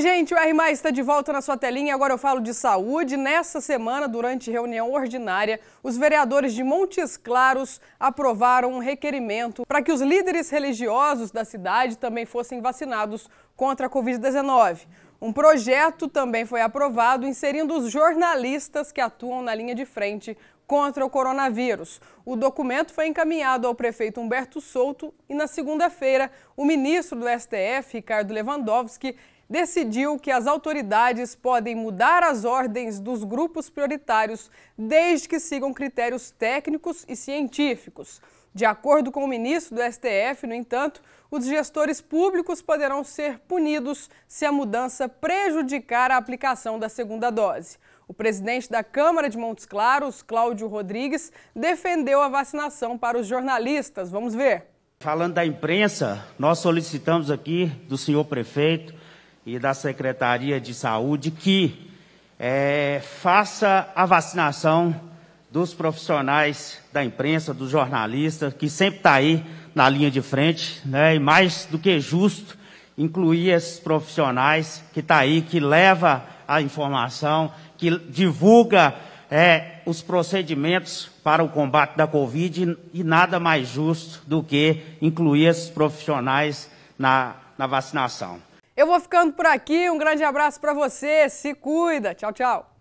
Oi, gente, o R está de volta na sua telinha. Agora eu falo de saúde. Nessa semana, durante reunião ordinária, os vereadores de Montes Claros aprovaram um requerimento para que os líderes religiosos da cidade também fossem vacinados contra a Covid-19. Um projeto também foi aprovado inserindo os jornalistas que atuam na linha de frente contra o coronavírus. O documento foi encaminhado ao prefeito Humberto Souto e, na segunda-feira, o ministro do STF, Ricardo Lewandowski, decidiu que as autoridades podem mudar as ordens dos grupos prioritários desde que sigam critérios técnicos e científicos. De acordo com o ministro do STF, no entanto, os gestores públicos poderão ser punidos se a mudança prejudicar a aplicação da segunda dose. O presidente da Câmara de Montes Claros, Cláudio Cláudio Rodrigues defendeu a vacinação para os jornalistas. Vamos ver. Falando da imprensa, nós solicitamos aqui do senhor prefeito e da Secretaria de Saúde que é, faça a vacinação dos profissionais da imprensa, dos jornalistas, que sempre está aí na linha de frente, né? e mais do que justo incluir esses profissionais que está aí, que leva a informação, que divulga é, os procedimentos para o combate da Covid e nada mais justo do que incluir esses profissionais na, na vacinação. Eu vou ficando por aqui, um grande abraço para você, se cuida, tchau, tchau.